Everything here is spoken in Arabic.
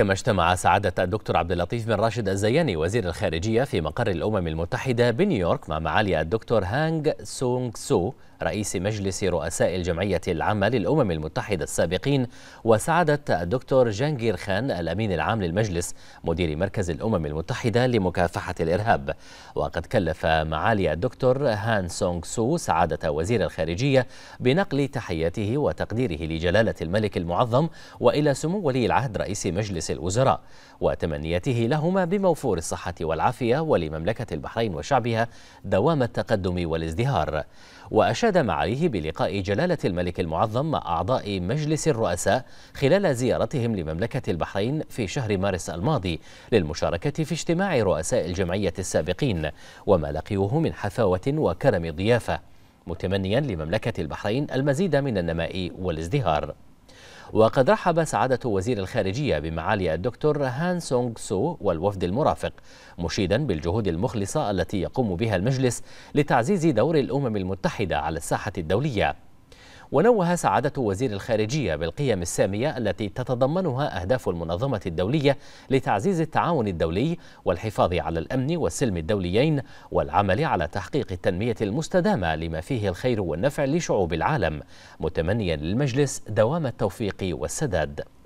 كما اجتمع سعادة الدكتور عبد اللطيف بن راشد الزياني وزير الخارجية في مقر الأمم المتحدة بنيويورك مع معالي الدكتور هانغ سونغ سو رئيس مجلس رؤساء الجمعية العامة للأمم المتحدة السابقين وسعادة الدكتور جانجير خان الأمين العام للمجلس مدير مركز الأمم المتحدة لمكافحة الإرهاب وقد كلف معالي الدكتور هان سونغ سو سعادة وزير الخارجية بنقل تحياته وتقديره لجلالة الملك المعظم وإلى سمو ولي العهد رئيس مجلس مجلس الوزراء وتمنيته لهما بموفور الصحة والعافية ولمملكة البحرين وشعبها دوام التقدم والازدهار وأشاد معاليه بلقاء جلالة الملك المعظم مع أعضاء مجلس الرؤساء خلال زيارتهم لمملكة البحرين في شهر مارس الماضي للمشاركة في اجتماع رؤساء الجمعية السابقين وما لقيوه من حفاوة وكرم ضيافة متمنيا لمملكة البحرين المزيد من النماء والازدهار وقد رحب سعادة وزير الخارجية بمعالي الدكتور هان سونغ سو والوفد المرافق مشيدا بالجهود المخلصة التي يقوم بها المجلس لتعزيز دور الأمم المتحدة على الساحة الدولية ونوه سعادة وزير الخارجية بالقيم السامية التي تتضمنها أهداف المنظمة الدولية لتعزيز التعاون الدولي والحفاظ على الأمن والسلم الدوليين والعمل على تحقيق التنمية المستدامة لما فيه الخير والنفع لشعوب العالم متمنيا للمجلس دوام التوفيق والسداد